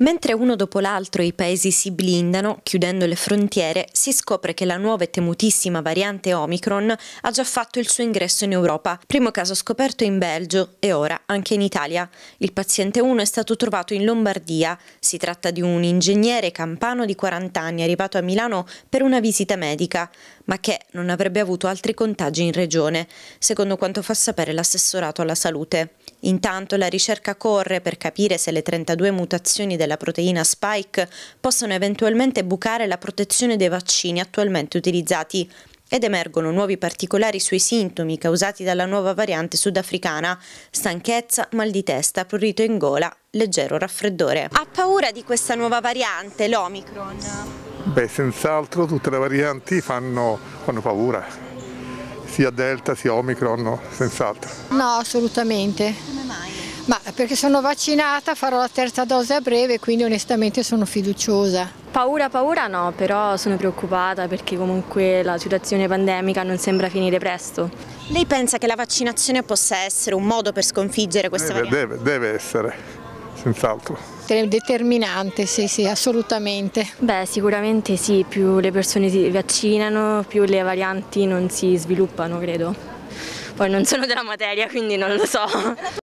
Mentre uno dopo l'altro i paesi si blindano, chiudendo le frontiere, si scopre che la nuova e temutissima variante Omicron ha già fatto il suo ingresso in Europa, primo caso scoperto in Belgio e ora anche in Italia. Il paziente 1 è stato trovato in Lombardia, si tratta di un ingegnere campano di 40 anni arrivato a Milano per una visita medica, ma che non avrebbe avuto altri contagi in regione, secondo quanto fa sapere l'assessorato alla salute. Intanto la ricerca corre per capire se le 32 mutazioni della la proteina spike possono eventualmente bucare la protezione dei vaccini attualmente utilizzati ed emergono nuovi particolari sui sintomi causati dalla nuova variante sudafricana, stanchezza, mal di testa, prurito in gola, leggero raffreddore. Ha paura di questa nuova variante, l'Omicron? Beh, senz'altro tutte le varianti fanno, fanno paura, sia Delta sia Omicron, no, senz'altro. No, assolutamente ma perché sono vaccinata, farò la terza dose a breve, quindi onestamente sono fiduciosa. Paura, paura no, però sono preoccupata perché comunque la situazione pandemica non sembra finire presto. Lei pensa che la vaccinazione possa essere un modo per sconfiggere questa deve, variante? Deve, deve essere, senz'altro. Determinante, sì, sì, assolutamente. Beh, sicuramente sì, più le persone si vaccinano, più le varianti non si sviluppano, credo. Poi non sono della materia, quindi non lo so.